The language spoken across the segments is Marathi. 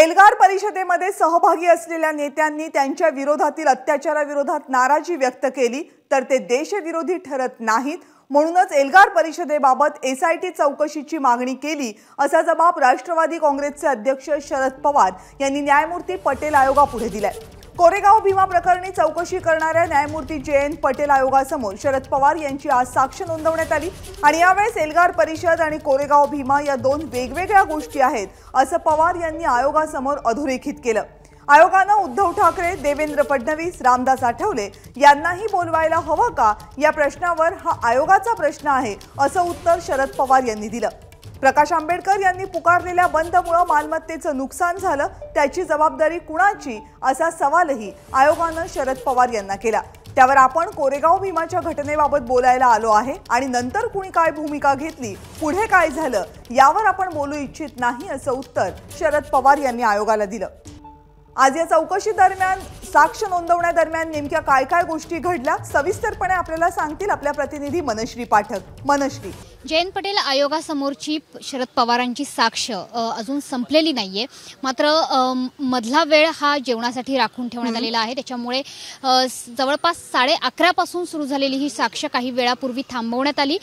एल्गार परिषदेमध्ये सहभागी असलेल्या नेत्यांनी त्यांच्या विरोधातील अत्याचाराविरोधात नाराजी व्यक्त केली तर ते देशविरोधी ठरत नाहीत म्हणूनच एल्गार परिषदेबाबत एस आय टी चौकशीची मागणी केली असा जबाब राष्ट्रवादी काँग्रेसचे अध्यक्ष शरद पवार यांनी न्यायमूर्ती पटेल आयोगापुढे दिलाय कोरेगाव भीमा प्रकरणी चौकशी करणाऱ्या न्यायमूर्ती जे एन पटेल आयोगासमोर शरद पवार यांची आज साक्ष नोंदवण्यात आली आणि यावेळेस एल्गार परिषद आणि कोरेगाव भीमा या दोन वेगवेगळ्या गोष्टी आहेत असं पवार यांनी आयोगासमोर अधोरेखित केलं आयोगानं उद्धव ठाकरे देवेंद्र फडणवीस रामदास आठवले यांनाही बोलवायला हवं का या प्रश्नावर हा आयोगाचा प्रश्न आहे असं उत्तर शरद पवार यांनी दिलं प्रकाश आंबेडकर यांनी पुकारलेल्या बंदमुळं मालमत्तेचं नुकसान झालं त्याची जबाबदारी कुणाची असा सवालही आयोगानं शरद पवार यांना केला त्यावर आपण कोरेगाव भीमाच्या घटनेबाबत बोलायला आलो आहे आणि नंतर कुणी काय भूमिका घेतली पुढे काय झालं यावर आपण बोलू इच्छित नाही असं उत्तर शरद पवार यांनी आयोगाला दिलं आज या चौकशी दरम्यान साक्ष नोंदवण्यादरम्यान नेमक्या काय काय गोष्टी घडल्या सविस्तरपणे आपल्याला सांगतील आपल्या प्रतिनिधी मनश्री पाठक मनश्री जयंत पटेल आयोगासमोरची शरद पवारांची साक्ष अजून संपलेली नाहीये मात्र मधला वेळ हा जेवणासाठी राखून ठेवण्यात आलेला आहे त्याच्यामुळे जवळपास साडे अकरापासून सुरू झालेली ही साक्ष काही वेळापूर्वी थांबवण्यात आली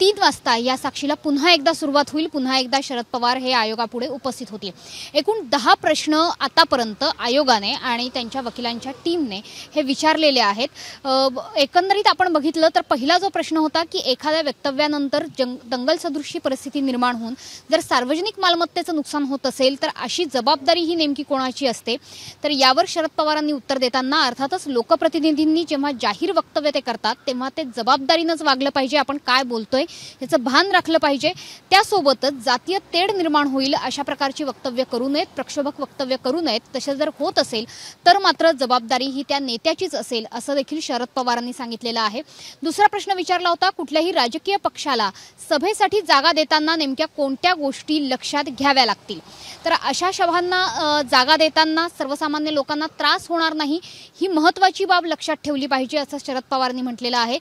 तीन वाजता या साक्षीला पुन्हा एकदा सुरुवात होईल पुन्हा एकदा शरद पवार हे आयोगापुढे उपस्थित होतील एकूण दहा प्रश्न आतापर्यंत आयोगाने आणि त्यांच्या वकिलांच्या टीमने हे विचारलेले आहेत एकंदरीत आपण बघितलं तर पहिला जो प्रश्न होता की एखाद्या वक्तव्यानंतर जंग दंगल सदृशी परिस्थिती निर्माण होऊन जर सार्वजनिक मालमत्तेचं नुकसान होत असेल तर अशी जबाबदारी ही नेमकी कोणाची असते तर यावर शरद पवारांनी उत्तर देताना अर्थातच लोकप्रतिनिधींनी जेव्हा जाहीर वक्तव्य ते करतात तेव्हा ते जबाबदारीनंच वागलं पाहिजे आपण काय बोलतोय याचं भान राखलं पाहिजे त्यासोबतच जातीय तेढ निर्माण होईल अशा प्रकारची वक्तव्य करू नयेत प्रक्षोभक वक्तव्य करू नयेत तसे जर होत असेल तर मात्र मात्र जबाबदारी ही त्या नेत्याचीच असेल असं देखील शरद पवारांनी सांगितलेलं आहे दुसरा प्रश्न विचारला होता कुठल्याही राजकीय पक्षाला सभेसाठी जागा देताना नेमक्या कोणत्या गोष्टी लक्षात घ्याव्या लागतील तर अशा सभांना जागा देताना सर्वसामान्य लोकांना त्रास होणार नाही ही महत्त्वाची बाब लक्षात ठेवली पाहिजे असं शरद पवारांनी म्हटलेलं आहे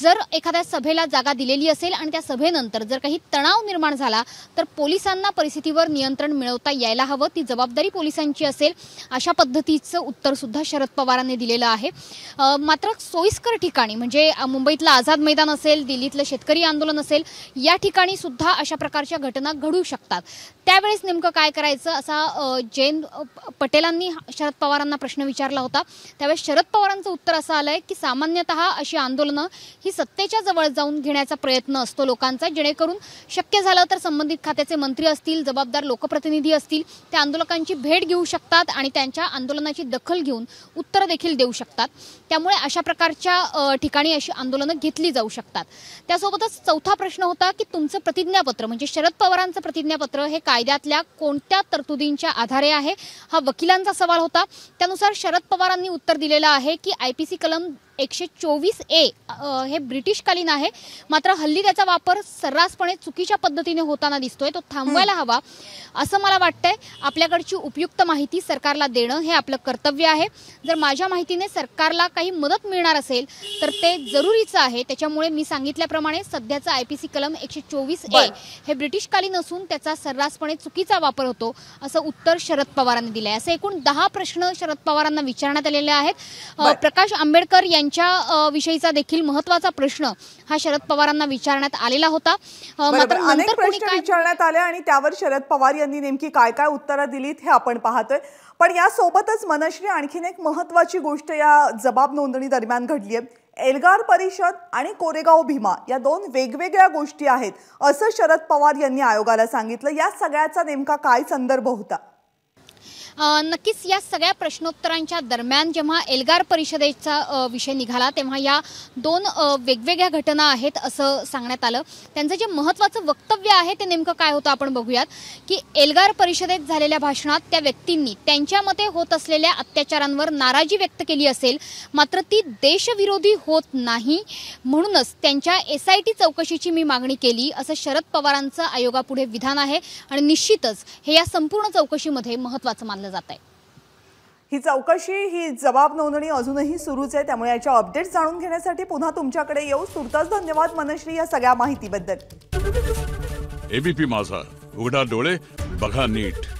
जर एखाद्या सभेला जागा दिलेली असेल आणि त्या सभेनंतर जर काही तणाव निर्माण झाला तर पोलिसांना परिस्थितीवर नियंत्रण मिळवता यायला हवं ती जबाबदारी पोलिसांची असेल अशा पद्धतीचं उत्तर सुद्धा शरद पवारांनी दिलेलं आहे मात्र सोयीस्कर ठिकाणी म्हणजे मुंबईतलं आझाद मैदान असेल दिल्लीतलं शेतकरी आंदोलन असेल या ठिकाणी सुद्धा अशा प्रकारच्या घटना घडू शकतात त्यावेळेस नेमकं काय करायचं असा जयंत पटेलांनी शरद पवारांना प्रश्न विचारला होता त्यावेळेस शरद पवारांचं उत्तर असं आलंय की सामान्यत अशी आंदोलनं ही सत्तेच्या जवळ जाऊन घेण्याचा प्रयत्न असतो लोकांचा जेणेकरून शक्य झालं तर संबंधित खात्याचे मंत्री असतील जबाबदार लोकप्रतिनिधी असतील त्या आंदोलकांची भेट घेऊ शकतात आणि त्यांच्या आंदोलनाची दखल घेऊन उत्तर देखील देऊ शकतात त्यामुळे अशा प्रकारच्या ठिकाणी अशी आंदोलनं घेतली जाऊ शकतात त्यासोबतच चौथा प्रश्न होता की तुमचं प्रतिज्ञापत्र म्हणजे शरद पवारांचं प्रतिज्ञापत्र हे कायद्यातल्या कोणत्या तरतुदींच्या आधारे आहे हा वकिलांचा सवाल होता त्यानुसार शरद पवारांनी उत्तर दिलेलं आहे की आय कलम एकशे चोवीस ए हे ब्रिटिशकालीन आहे मात्र हल्ली त्याचा वापर सर्रासपणे चुकीच्या पद्धतीने होताना दिसतोय तो थांबवायला हवा असं मला वाटतंय आपल्याकडची उपयुक्त माहिती सरकारला देणं हे आपलं कर्तव्य आहे जर माझ्या माहितीने सरकारला काही मदत मिळणार असेल तर ते जरुरीचं आहे त्याच्यामुळे मी सांगितल्याप्रमाणे सध्याचं आय पी कलम एकशे चोवीस ए हे ब्रिटिशकालीन असून त्याचा सर्रासपणे चुकीचा वापर होतो असं उत्तर शरद पवारांनी दिलं आहे असे एकूण दहा प्रश्न शरद पवारांना विचारण्यात आलेले आहेत प्रकाश आंबेडकर यांच्या यांच्या विषयीचा देखील महत्वाचा प्रश्न हा शरद पवारांना विचारण्यात आलेला होता मात्र अनेक प्रश्न विचारण्यात आले आणि त्यावर शरद पवार यांनी नेमकी काय काय उत्तरं दिलीत हे आपण पाहतोय पण यासोबतच मनश्री आणखीन एक महत्वाची गोष्ट या जबाब नोंदणी दरम्यान घडली आहे एल्गार परिषद आणि कोरेगाव भीमा या दोन वेगवेगळ्या गोष्टी आहेत असं शरद पवार यांनी आयोगाला सांगितलं या सगळ्याचा नेमका काय संदर्भ होता नक्कीच या सगळ्या प्रश्नोत्तरांच्या दरम्यान जेव्हा एल्गार परिषदेचा विषय निघाला तेव्हा या दोन वेगवेगळ्या घटना आहेत असं सांगण्यात आलं त्यांचं जे महत्त्वाचं वक्तव्य आहे ते नेमकं काय होतं आपण बघूयात की एल्गार परिषदेत झालेल्या भाषणात त्या व्यक्तींनी त्यांच्या मते होत असलेल्या अत्याचारांवर नाराजी व्यक्त केली असेल मात्र ती देशविरोधी होत नाही म्हणूनच त्यांच्या एस आय टी चौकशीची मी मागणी केली असं शरद पवारांचं आयोगापुढे विधान आहे आणि निश्चितच हे या संपूर्ण चौकशीमध्ये महत्त्वाचं मानलं केलं जात आहे ही चौकशी ही जबाब नोंदणी अजूनही सुरूच आहे त्यामुळे याच्या अपडेट्स जाणून घेण्यासाठी पुन्हा तुमच्याकडे येऊ तुर्तास धन्यवाद मनश्री या सगळ्या माहितीबद्दल एबीपी माझा उघडा डोळे बघा नीट